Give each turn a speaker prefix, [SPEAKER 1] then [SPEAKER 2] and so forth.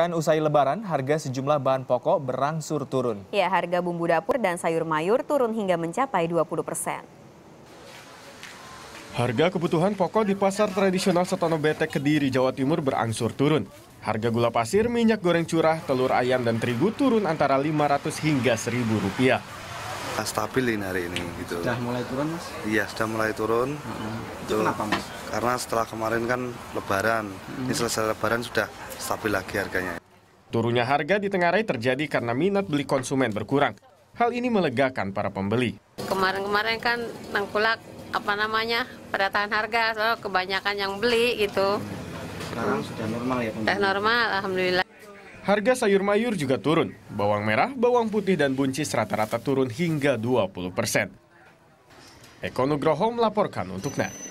[SPEAKER 1] Kan usai lebaran, harga sejumlah bahan pokok berangsur turun.
[SPEAKER 2] Ya, harga bumbu dapur dan sayur mayur turun hingga mencapai 20 persen.
[SPEAKER 1] Harga kebutuhan pokok di pasar tradisional Setono Betek Kediri, Jawa Timur berangsur turun. Harga gula pasir, minyak goreng curah, telur ayam, dan terigu turun antara 500 hingga 1000 rupiah. Stabil ini hari ini. Gitu. Sudah mulai turun, Mas? Iya, sudah mulai turun. Hmm. Itu kenapa, Mas? karena setelah kemarin kan lebaran, ini hmm. selesai lebaran sudah stabil lagi harganya. Turunnya harga di Tenggarai terjadi karena minat beli konsumen berkurang. Hal ini melegakan para pembeli.
[SPEAKER 3] Kemarin-kemarin kan nangkulak apa namanya pada tahan harga, soalnya kebanyakan yang beli gitu.
[SPEAKER 1] Sekarang sudah normal ya? Sudah normal, Alhamdulillah. Harga sayur mayur juga turun. Bawang merah, bawang putih, dan buncis rata-rata turun hingga 20 persen. Eko Nugroho melaporkan untuk NET.